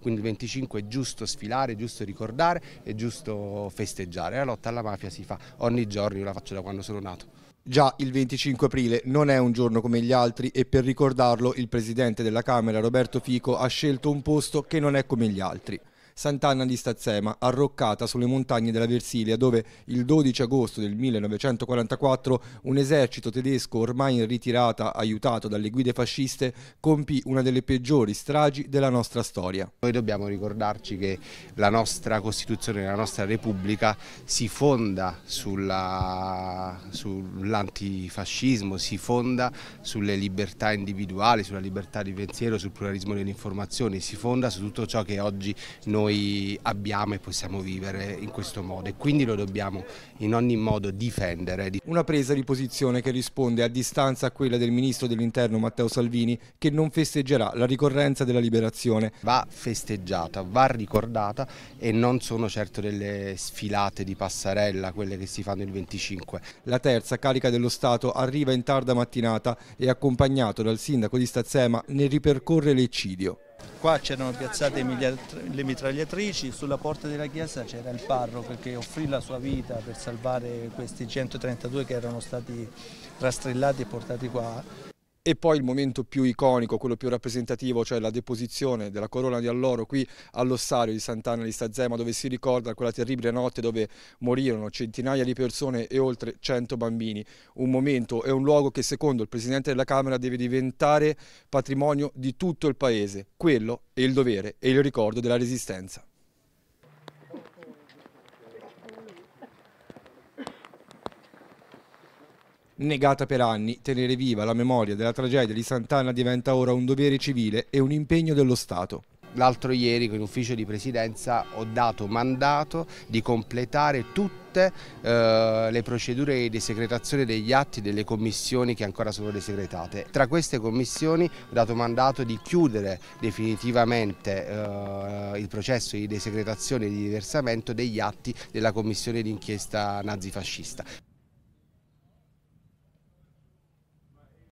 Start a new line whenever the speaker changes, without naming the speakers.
Quindi il 25 è giusto sfilare, è giusto ricordare, è giusto festeggiare. La lotta alla mafia si fa ogni giorno, io la faccio da quando sono nato. Già il 25 aprile non è un giorno
come gli altri e per ricordarlo il presidente della Camera Roberto Fico ha scelto un posto che non è come gli altri. Sant'Anna di Stazzema, arroccata sulle montagne della Versilia, dove il 12 agosto del 1944 un esercito tedesco ormai in ritirata,
aiutato dalle guide fasciste, compì una delle peggiori stragi della nostra storia. Noi dobbiamo ricordarci che la nostra Costituzione, la nostra Repubblica si fonda sull'antifascismo, sull si fonda sulle libertà individuali, sulla libertà di pensiero, sul pluralismo delle informazioni, si fonda su tutto ciò che oggi noi noi abbiamo e possiamo vivere in questo modo e quindi lo dobbiamo in ogni modo difendere. Una presa di posizione che risponde a distanza a quella del Ministro dell'Interno Matteo Salvini che non festeggerà la ricorrenza della liberazione. Va festeggiata, va ricordata e non sono certo delle sfilate di passarella quelle che si fanno il 25. La terza carica dello Stato arriva in tarda mattinata e
accompagnato dal sindaco di Stazzema ne ripercorre l'eccidio.
Qua c'erano piazzate le mitragliatrici, sulla porta della chiesa c'era il parroco che offrì la sua vita per salvare questi 132 che erano stati rastrellati e portati qua.
E poi il momento più iconico, quello più rappresentativo, cioè la deposizione della corona di alloro qui all'ossario di Sant'Anna di Stazzema, dove si ricorda quella terribile notte dove morirono centinaia di persone e oltre 100 bambini. Un momento e un luogo che secondo il Presidente della Camera deve diventare patrimonio di tutto il Paese. Quello è il dovere e il ricordo della Resistenza. negata per anni, tenere viva la memoria
della tragedia di Sant'Anna diventa ora un dovere civile e un impegno dello Stato. L'altro ieri con l'ufficio di presidenza ho dato mandato di completare tutte eh, le procedure di desecretazione degli atti delle commissioni che ancora sono desecretate. Tra queste commissioni ho dato mandato di chiudere definitivamente eh, il processo di desecretazione e di diversamento degli atti della commissione d'inchiesta nazifascista.